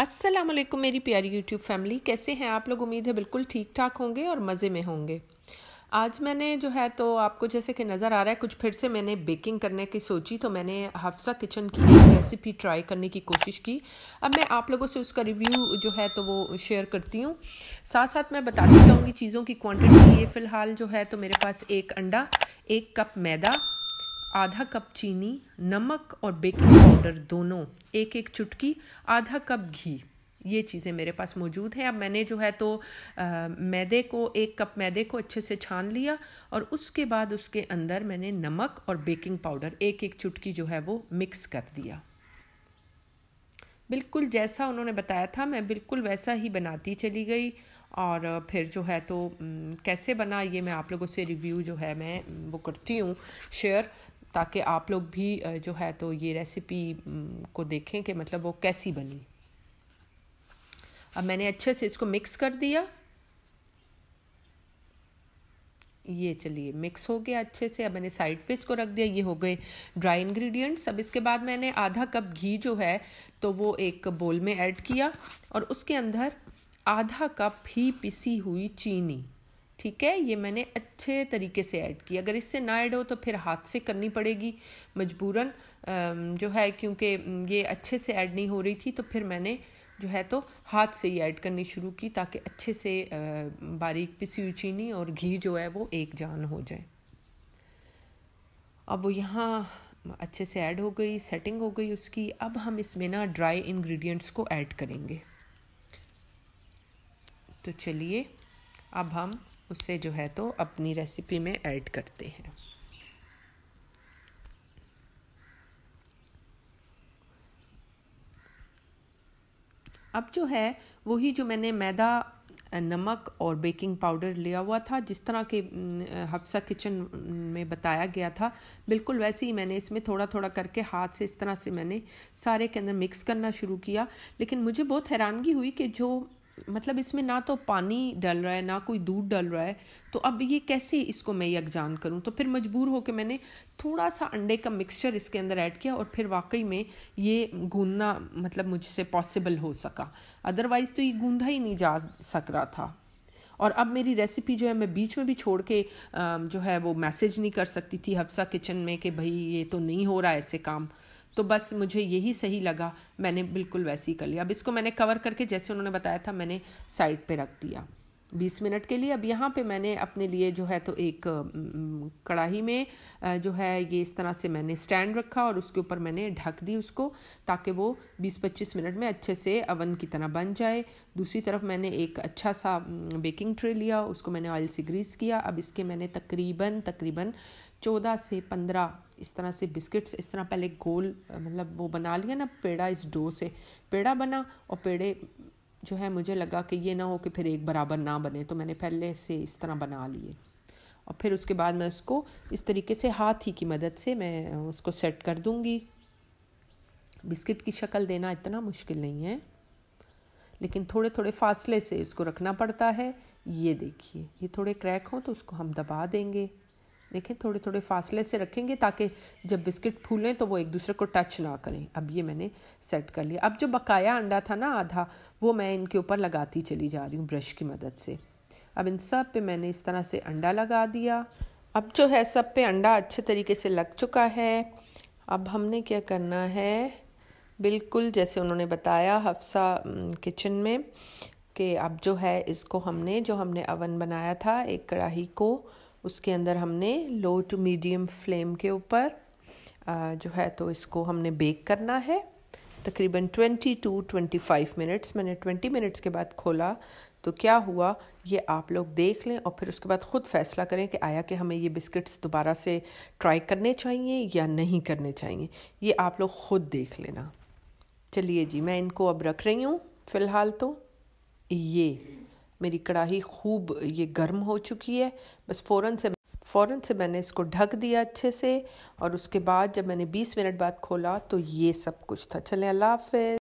अस्सलाम वालेकुम मेरी प्यारी यूट्यूब फैमिली कैसे हैं आप लोग उम्मीद है बिल्कुल ठीक ठाक होंगे और मज़े में होंगे आज मैंने जो है तो आपको जैसे कि नज़र आ रहा है कुछ फिर से मैंने बेकिंग करने की सोची तो मैंने हफ्सा किचन की एक रेसिपी ट्राई करने की कोशिश की अब मैं आप लोगों से उसका रिव्यू जो है तो वो शेयर करती हूँ साथ साथ मैं बताती जाऊँगी चीज़ों की क्वान्टिटी ये फ़िलहाल जो है तो मेरे पास एक अंडा एक कप मैदा आधा कप चीनी नमक और बेकिंग पाउडर दोनों एक एक चुटकी आधा कप घी ये चीज़ें मेरे पास मौजूद हैं अब मैंने जो है तो आ, मैदे को एक कप मैदे को अच्छे से छान लिया और उसके बाद उसके अंदर मैंने नमक और बेकिंग पाउडर एक एक चुटकी जो है वो मिक्स कर दिया बिल्कुल जैसा उन्होंने बताया था मैं बिल्कुल वैसा ही बनाती चली गई और फिर जो है तो कैसे बना ये मैं आप लोगों से रिव्यू जो है मैं वो करती हूँ शेयर ताकि आप लोग भी जो है तो ये रेसिपी को देखें कि मतलब वो कैसी बनी अब मैंने अच्छे से इसको मिक्स कर दिया ये चलिए मिक्स हो गया अच्छे से अब मैंने साइड पे इसको रख दिया ये हो गए ड्राई इंग्रेडिएंट्स अब इसके बाद मैंने आधा कप घी जो है तो वो एक बोल में ऐड किया और उसके अंदर आधा कप ही पिसी हुई चीनी ठीक है ये मैंने अच्छे तरीके से ऐड की अगर इससे ना ऐड हो तो फिर हाथ से करनी पड़ेगी मजबूरन जो है क्योंकि ये अच्छे से ऐड नहीं हो रही थी तो फिर मैंने जो है तो हाथ से ही ऐड करनी शुरू की ताकि अच्छे से बारीक पिसी हुई चीनी और घी जो है वो एक जान हो जाए अब वो यहाँ अच्छे से ऐड हो गई सेटिंग हो गई उसकी अब हम इसमें ना ड्राई इंग्रेडिएंट्स को ऐड करेंगे तो चलिए अब हम उसे जो है तो अपनी रेसिपी में ऐड करते हैं अब जो है वही जो मैंने मैदा नमक और बेकिंग पाउडर लिया हुआ था जिस तरह के हफ्सा किचन में बताया गया था बिल्कुल वैसे ही मैंने इसमें थोड़ा थोड़ा करके हाथ से इस तरह से मैंने सारे के अंदर मिक्स करना शुरू किया लेकिन मुझे बहुत हैरानगी हुई कि जो मतलब इसमें ना तो पानी डल रहा है ना कोई दूध डल रहा है तो अब ये कैसे इसको मैं यकजान करूँ तो फिर मजबूर होकर मैंने थोड़ा सा अंडे का मिक्सचर इसके अंदर ऐड किया और फिर वाकई में ये गूंदना मतलब मुझसे पॉसिबल हो सका अदरवाइज़ तो ये गूंधा ही नहीं जा सक रहा था और अब मेरी रेसिपी जो है मैं बीच में भी छोड़ के जो है वो मैसेज नहीं कर सकती थी हफ्सा किचन में कि भाई ये तो नहीं हो रहा ऐसे काम तो बस मुझे यही सही लगा मैंने बिल्कुल वैसे ही कर लिया अब इसको मैंने कवर करके जैसे उन्होंने बताया था मैंने साइड पे रख दिया बीस मिनट के लिए अब यहाँ पे मैंने अपने लिए जो है तो एक कढ़ाई में जो है ये इस तरह से मैंने स्टैंड रखा और उसके ऊपर मैंने ढक दी उसको ताकि वो बीस पच्चीस मिनट में अच्छे से अवन की तरह बन जाए दूसरी तरफ मैंने एक अच्छा सा बेकिंग ट्रे लिया उसको मैंने ऑयल से ग्रीस किया अब इसके मैंने तकरीबन तकरीबन चौदह से पंद्रह इस तरह से बिस्किट्स इस तरह पहले गोल मतलब वो बना लिया ना पेड़ा इस डो से पेड़ा बना और पेड़े जो है मुझे लगा कि ये ना हो कि फिर एक बराबर ना बने तो मैंने पहले से इस तरह बना लिए और फिर उसके बाद मैं उसको इस तरीके से हाथ ही की मदद से मैं उसको सेट कर दूँगी बिस्किट की शक्ल देना इतना मुश्किल नहीं है लेकिन थोड़े थोड़े फासले से इसको रखना पड़ता है ये देखिए ये थोड़े क्रैक हों तो उसको हम दबा देंगे देखें थोड़े थोड़े फासले से रखेंगे ताकि जब बिस्किट फूलें तो वो एक दूसरे को टच ना करें अब ये मैंने सेट कर लिया अब जो बकाया अंडा था ना आधा वो मैं इनके ऊपर लगाती चली जा रही हूँ ब्रश की मदद से अब इन सब पे मैंने इस तरह से अंडा लगा दिया अब जो है सब पे अंडा अच्छे तरीके से लग चुका है अब हमने क्या करना है बिल्कुल जैसे उन्होंने बताया हफ्सा किचन में कि अब जो है इसको हमने जो हमने अवन बनाया था एक कढ़ाही को उसके अंदर हमने लो टू मीडियम फ्लेम के ऊपर जो है तो इसको हमने बेक करना है तकरीबन ट्वेंटी टू फाइव मिनट्स मैंने 20 मिनट्स के बाद खोला तो क्या हुआ ये आप लोग देख लें और फिर उसके बाद ख़ुद फ़ैसला करें कि आया कि हमें ये बिस्किट्स दोबारा से ट्राई करने चाहिए या नहीं करने चाहिए ये आप लोग ख़ुद देख लेना चलिए जी मैं इनको अब रख रही हूँ फ़िलहाल तो ये मेरी कढ़ाई खूब ये गर्म हो चुकी है बस फ़ौरन से फ़ौर से मैंने इसको ढक दिया अच्छे से और उसके बाद जब मैंने 20 मिनट बाद खोला तो ये सब कुछ था चलें अल्लाह हाफ